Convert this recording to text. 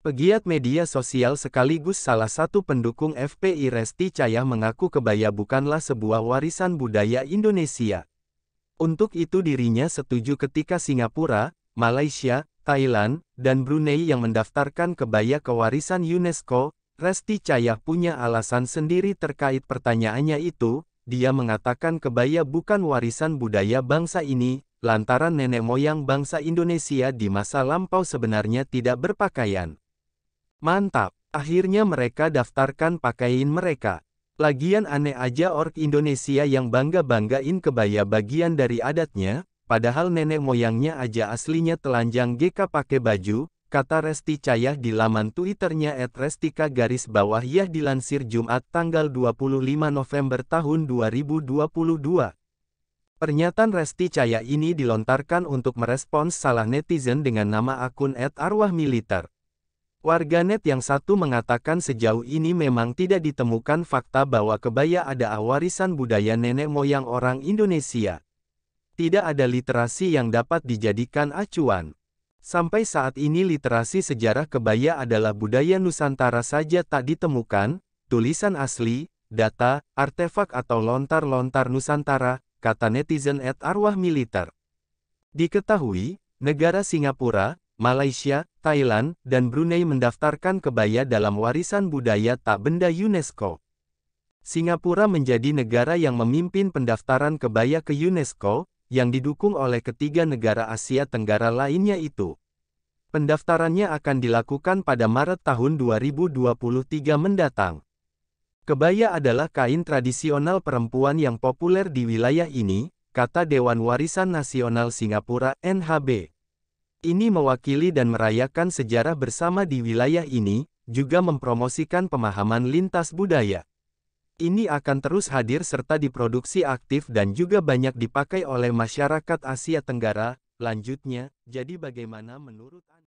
Pegiat media sosial sekaligus salah satu pendukung FPI Resti Cayah mengaku kebaya bukanlah sebuah warisan budaya Indonesia. Untuk itu dirinya setuju ketika Singapura, Malaysia, Thailand, dan Brunei yang mendaftarkan kebaya ke warisan UNESCO, Resti Cahya punya alasan sendiri terkait pertanyaannya itu, dia mengatakan kebaya bukan warisan budaya bangsa ini, lantaran nenek moyang bangsa Indonesia di masa lampau sebenarnya tidak berpakaian. Mantap, akhirnya mereka daftarkan pakaiin mereka. Lagian aneh aja ork Indonesia yang bangga-banggain kebaya bagian dari adatnya, padahal nenek moyangnya aja aslinya telanjang GK pakai baju, kata Resti Cayah di laman Twitternya at Restika garis bawah Yah dilansir Jumat tanggal 25 November tahun 2022. Pernyataan Resti Caya ini dilontarkan untuk merespons salah netizen dengan nama akun at Arwah Militer. Warganet yang satu mengatakan sejauh ini memang tidak ditemukan fakta bahwa kebaya ada warisan budaya nenek moyang orang Indonesia. Tidak ada literasi yang dapat dijadikan acuan. Sampai saat ini literasi sejarah kebaya adalah budaya Nusantara saja tak ditemukan, tulisan asli, data, artefak atau lontar-lontar Nusantara, kata netizen at arwah militer. Diketahui, negara Singapura, Malaysia, Thailand, dan Brunei mendaftarkan kebaya dalam warisan budaya tak benda UNESCO. Singapura menjadi negara yang memimpin pendaftaran kebaya ke UNESCO, yang didukung oleh ketiga negara Asia Tenggara lainnya itu. Pendaftarannya akan dilakukan pada Maret tahun 2023 mendatang. Kebaya adalah kain tradisional perempuan yang populer di wilayah ini, kata Dewan Warisan Nasional Singapura NHB. Ini mewakili dan merayakan sejarah bersama di wilayah ini, juga mempromosikan pemahaman lintas budaya. Ini akan terus hadir serta diproduksi aktif dan juga banyak dipakai oleh masyarakat Asia Tenggara. Lanjutnya, jadi bagaimana menurut Anda?